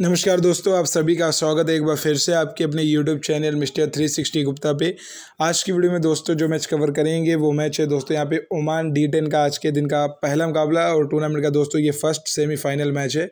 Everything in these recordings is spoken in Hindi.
नमस्कार दोस्तों आप सभी का स्वागत है एक बार फिर से आपके अपने YouTube channel mister three sixty Gupta पे आज की वीडियो में दोस्तों जो मैच कवर करेंगे वो मैच है दोस्तों यहाँ पे ओमान डी टेन का आज के दिन का पहला मुकाबला और टूर्नामेंट का दोस्तों ये फर्स्ट सेमीफाइनल मैच है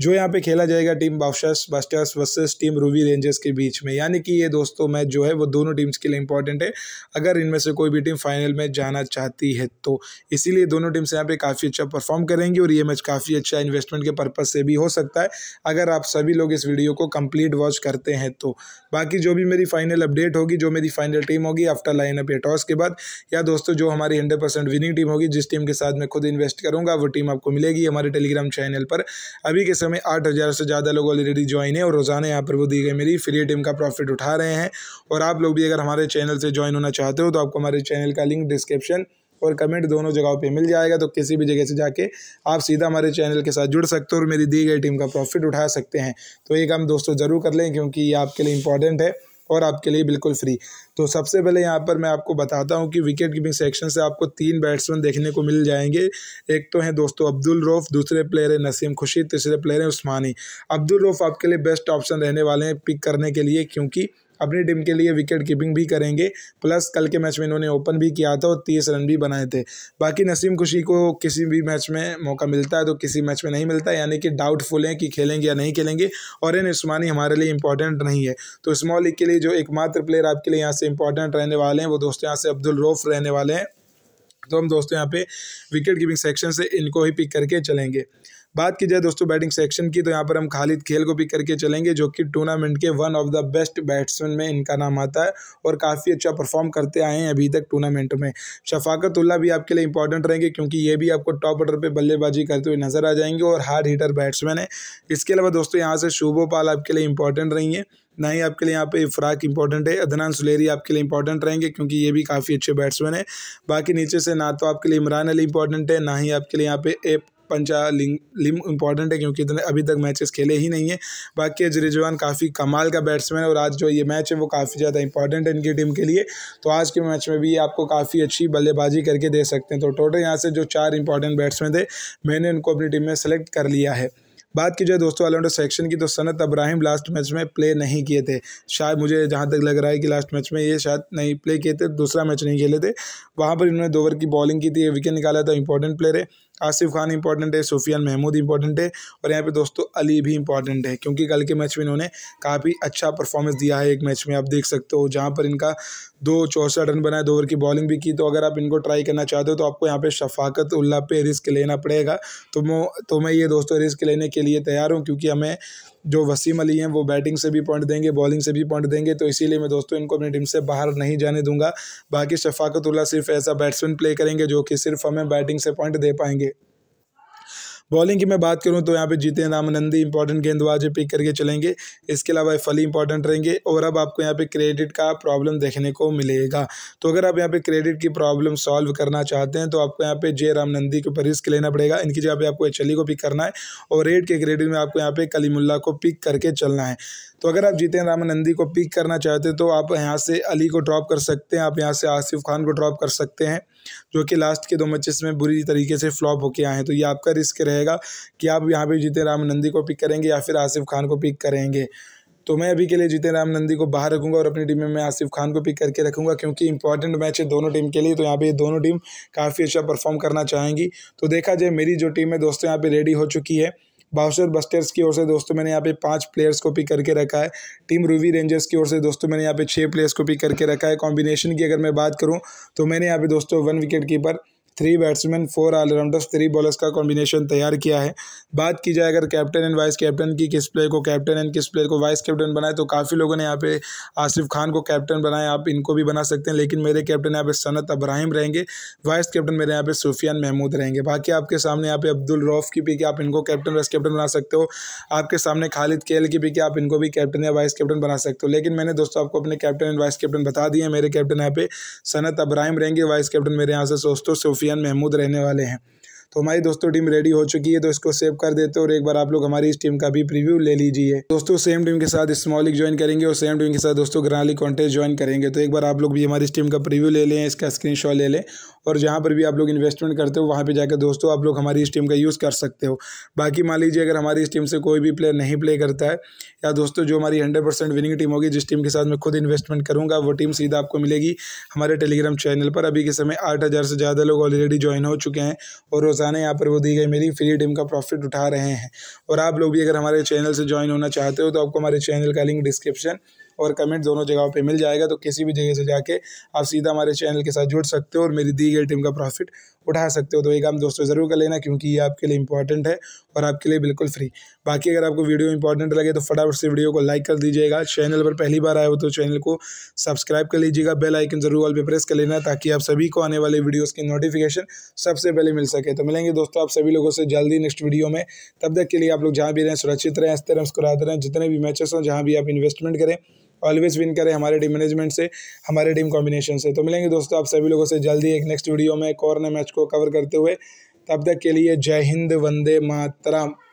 जो यहाँ पे खेला जाएगा टीम बाफशास बास्टर्स वर्सेस टीम रूवी रेंजर्स के बीच में यानी कि ये दोस्तों मैच जो है वो दोनों टीम्स के लिए इंपॉर्टेंट है अगर इनमें से कोई भी टीम फाइनल में जाना चाहती है तो इसीलिए दोनों टीम्स यहाँ पे काफ़ी अच्छा परफॉर्म करेंगी और ये मैच काफ़ी अच्छा इन्वेस्टमेंट के पर्पज़ से भी हो सकता है अगर आप सभी लोग इस वीडियो को कम्प्लीट वॉच करते हैं तो बाकी जो भी मेरी फाइनल अपडेट होगी जो मेरी फाइनल टीम होगी आफ्टर लाइन अप या टॉस के बाद या दोस्तों जो हमारी हंड्रेड परसेंट विनिंग टीम होगी जिस टीम के साथ मैं खुद इन्वेस्ट करूँगा वो टीम आपको मिलेगी हमारे टेलीग्राम चैनल पर अभी के सेमेस्टर में आठ हज़ार से ज़्यादा लोग ऑलरेडी ज्वाइन है और रोज़ाना यहाँ पर वो दी गई मेरी फ्री टीम का प्रॉफिट उठा रहे हैं और आप लोग भी अगर हमारे चैनल से ज्वाइन होना चाहते हो तो आपको हमारे चैनल का लिंक डिस्क्रिप्शन और कमेंट दोनों जगहों पे मिल जाएगा तो किसी भी जगह से जाके आप सीधा हमारे चैनल के साथ जुड़ सकते हो और मेरी दी गई टीम का प्रॉफिट उठा सकते हैं तो ये काम दोस्तों ज़रूर कर लें क्योंकि ये आपके लिए इंपॉर्टेंट है और आपके लिए बिल्कुल फ्री तो सबसे पहले यहाँ पर मैं आपको बताता हूँ कि विकेट कीपिंग सेक्शन से आपको तीन बैट्समैन देखने को मिल जाएंगे एक तो हैं दोस्तों अब्दुल रोफ दूसरे प्लेयर हैं नसीम खुशी तीसरे प्लेयर हैं उस्मानी अब्दुल रोफ आपके लिए बेस्ट ऑप्शन रहने वाले हैं पिक करने के लिए क्योंकि अपनी टीम के लिए विकेट कीपिंग भी करेंगे प्लस कल के मैच में इन्होंने ओपन भी किया था और तीस रन भी बनाए थे बाकी नसीम खुशी को किसी भी मैच में मौका मिलता है तो किसी मैच में नहीं मिलता यानी कि डाउटफुल है कि खेलेंगे या नहीं खेलेंगे और इन उस्मानी हमारे लिए इंपॉर्टेंट नहीं है तो स्मॉल लीग के लिए जो एकमात्र प्लेयर आपके लिए यहाँ से इंपॉर्टेंट रहने वाले हैं वो दोस्तों यहाँ से अब्दुल रोफ रहने वाले हैं तो हम दोस्तों यहाँ पे विकेट कीपिंग सेक्शन से इनको ही पिक करके चलेंगे बात की जाए दोस्तों बैटिंग सेक्शन की तो यहाँ पर हम खालिद खेल को भी करके चलेंगे जो कि टूर्नामेंट के one of the best batsman में इनका नाम आता है और काफ़ी अच्छा परफॉर्म करते आए हैं अभी तक टूर्नामेंट में शफाकतुल्ला भी आपके लिए इंपॉर्टेंट रहेंगे क्योंकि ये भी आपको टॉप ऑर्डर पर बल्लेबाजी करते हुए नजर आ जाएंगे और हार्ड हीटर बैट्समैन है इसके अलावा दोस्तों यहाँ से शुभोपाल आपके लिए इंपॉर्टेंट रहेंगे ना ही आपके लिए यहाँ पे इफ्राक इंपॉर्टेंट है अदनान सुलेरी आपके लिए इंपॉर्टेंट रहेंगे क्योंकि ये भी काफ़ी अच्छे बैट्समैन है बाकी नीचे से ना तो आपके लिए इमरान अली इंपॉर्टेंट है ना ही आपके लिए यहाँ पे एप पंचा लिंग लिम इंपॉर्टेंट है क्योंकि इतने अभी तक मैचेस खेले ही नहीं है बाकी रिजवान काफ़ी कमाल का बैट्समैन है और आज जो ये मैच है वो काफ़ी ज़्यादा इंपॉर्टेंट है इनकी टीम के लिए तो आज के मैच में भी आपको काफ़ी अच्छी बल्लेबाजी करके दे सकते हैं तो टोटल यहाँ से जो चार इंपॉर्टेंट बैट्समैन थे मैंने उनको अपनी टीम में सेलेक्ट कर लिया है बात की जाए दोस्तों ऑलराउंडर सेक्शन की तो सनत अब्राहिम लास्ट मैच में प्ले नहीं किए थे शायद मुझे जहाँ तक लग रहा है कि लास्ट मैच में ये शायद नहीं प्ले किए थे दूसरा मैच नहीं खेले थे वहाँ पर इन्होंने दो ओवर की बॉलिंग की थी विकेट निकाला था इंपॉर्टेंट प्लेयर है आसिफ खान इंपॉर्टेंट है सूफियान महमूद इंपॉर्टेंट है और यहाँ पे दोस्तों अली भी इंपॉर्टेंट है क्योंकि कल के मैच में इन्होंने काफ़ी अच्छा परफॉर्मेंस दिया है एक मैच में आप देख सकते हो जहाँ पर इनका दो चौसठ रन बनाए दो ओवर की बॉलिंग भी की तो अगर आप इनको ट्राई करना चाहते हो तो आपको यहाँ पे शफाकत उल्ला पे रिस्क लेना पड़ेगा तो मैं तो मैं ये दोस्तों रिस्क लेने के लिए तैयार हूँ क्योंकि हमें जो वसीम अली हैं वो बैटिंग से भी पॉइंट देंगे बॉलिंग से भी पॉइंट देंगे तो इसीलिए मैं दोस्तों इनको अपनी टीम से बाहर नहीं जाने दूंगा बाकी शफाकतुल्ला सिर्फ ऐसा बैट्समैन प्ले करेंगे जो कि सिर्फ हमें बैटिंग से पॉइंट दे पाएंगे बॉलिंग की मैं बात करूँ तो यहाँ पे जीते रामानंदी इंपॉर्टेंट गेंदबाज पिक करके चलेंगे इसके अलावा फली इंपॉर्टेंट रहेंगे और अब आपको यहाँ पे क्रेडिट का प्रॉब्लम देखने को मिलेगा तो अगर आप यहाँ पे क्रेडिट की प्रॉब्लम सॉल्व करना चाहते हैं तो आपको यहाँ पे जय रामनंदी के ऊपर रिस्क लेना पड़ेगा इनकी जगह पे आपको एच e को पिक करना है और रेड के क्रेडिट में आपको यहाँ पे कलीमुल्ला को पिक करके चलना है तो अगर आप जीतेन रामानंदी को पिक करना चाहते हैं तो आप यहाँ से अली को ड्रॉप कर सकते हैं आप यहाँ से आसिफ खान को ड्रॉप कर सकते हैं जो कि लास्ट के दो मैचेस में बुरी तरीके से फ्लॉप होके आए हैं तो ये आपका रिस्क रहेगा कि आप यहाँ पे जीते राम नंदी को पिक करेंगे या फिर आसिफ खान को पिक करेंगे तो मैं अभी के लिए जीते राम नंदी को बाहर रखूंगा और अपनी टीम में मैं आसिफ खान को पिक करके रखूंगा क्योंकि इंपॉर्टेंट मैच है दोनों टीम के लिए तो यहाँ पे दोनों टीम काफ़ी अच्छा परफॉर्म करना चाहेंगी तो देखा जाए मेरी जो टीम है दोस्तों यहाँ पर रेडी हो चुकी है बाउसर बस्टर्स की ओर से दोस्तों मैंने यहाँ पे पाँच प्लेयर्स को पिक करके रखा है टीम रूवी रेंजर्स की ओर से दोस्तों मैंने यहाँ पे छः प्लेयर्स को पिक करके रखा है कॉम्बिनेशन की अगर मैं बात करूँ तो मैंने यहाँ पे दोस्तों one wicket keeper three batsman four allrounders three bowlers का कॉम्बिनेशन तैयार किया है बात की जाए अगर कैप्टन एंड वाइस कैप्टन की किस प्लेयर को कैप्टन एंड किस प्लेयर को वाइस कैप्टन बनाए तो काफ़ी लोगों ने यहाँ पे आसिफ खान को कैप्टन बनाया आप इनको भी बना सकते हैं लेकिन मेरे कैप्टन यहाँ पे सनत अब्राहिम रहेंगे वाइस कैप्टन मेरे यहाँ पे सूफियान महमूद रहेंगे बाकी आपके सामने यहाँ पे अब्दुल रौफ़ की पिक आप इनको कैप्टन वाइस कैप्टन बना सकते हो आपके सामने खालिद केल की पिक आप इनको भी कैप्टन या वाइस कैप्टन बना सकते हो लेकिन मैंने दोस्तों आपको अपने कैप्टन एंड वाइस कैप्टन बता दिए मेरे कैप्टन यहाँ पे सनत अब्राहिम रहेंगे वाइस कैप्टन मेरे यहाँ से दोस्तों सूफिया सुफियान महमूद रहने वाले हैं तो हमारी दोस्तों टीम रेडी हो चुकी है तो इसको सेव कर देते और एक बार आप लोग हमारी इस टीम का भी प्रीव्यू ले लीजिए दोस्तों सेम टीम के साथ स्मॉलिक ज्वाइन करेंगे और सेम टीम के साथ दोस्तों ग्राली कॉन्टेस्ट ज्वाइन करेंगे तो एक बार आप लोग भी हमारी इस टीम का प्रीव्यू ले लें इसका स्क्रीन ले लें और जहाँ पर भी आप लोग इन्वेस्टमेंट करते हो वहाँ पर जाकर दोस्तों आप लोग हमारी इस टीम का यूज़ कर सकते हो बाकी मान लीजिए अगर हमारी इस टीम से कोई भी प्लेयर नहीं प्ले करता है या दोस्तों जो हमारी हंड्रेड परसेंट विनिंग टीम होगी जिस टीम के साथ मैं खुद इन्वेस्टमेंट करूँगा वो टीम सीधा आपको मिलेगी हमारे टेलीग्राम चैनल पर अभी के समय आठ से ज़्यादा लोग ऑलरेडी ज्वाइन हो चुके हैं और रोज़ाना दुकानें यहाँ पर वो दी गई मेरी फ्री टीम का प्रॉफिट उठा रहे हैं और आप लोग भी अगर हमारे चैनल से ज्वाइन होना चाहते हो तो आपको हमारे चैनल का लिंक डिस्क्रिप्शन और कमेंट दोनों जगहों पे मिल जाएगा तो किसी भी जगह से जाके आप सीधा हमारे चैनल के साथ जुड़ सकते हो और मेरी दी गई टीम का प्रॉफिट उठा सकते हो तो ये काम दोस्तों ज़रूर कर लेना क्योंकि ये आपके लिए इंपॉर्टेंट है और आपके लिए बिल्कुल फ्री बाकी अगर आपको वीडियो इंपॉर्टेंट लगे तो फटाफट से वीडियो को लाइक कर दीजिएगा चैनल पर पहली बार आए हो तो चैनल को सब्सक्राइब कर लीजिएगा बेल आइकन ज़रूर ऑल पर प्रेस कर लेना ताकि आप सभी को आने वाले वीडियोज़ की नोटिफिकेशन सबसे पहले मिल सके तो मिलेंगे दोस्तों आप सभी लोगों से जल्दी नेक्स्ट वीडियो में तब तक के लिए आप लोग जहाँ भी रहें सुरक्षित रहें हंसते रहें मुस्कुराते रहें जितने भी मैचेस हों जहाँ भी आप इन्वेस्टमेंट करें ऑलवेज विन करें हमारे टीम मैनेजमेंट से हमारे टीम कॉम्बिनेशन से तो मिलेंगे दोस्तों आप सभी लोगों से जल्दी एक नेक्स्ट वीडियो में एक और नए मैच को कवर करते हुए तब तक के लिए जय हिंद वंदे मातरम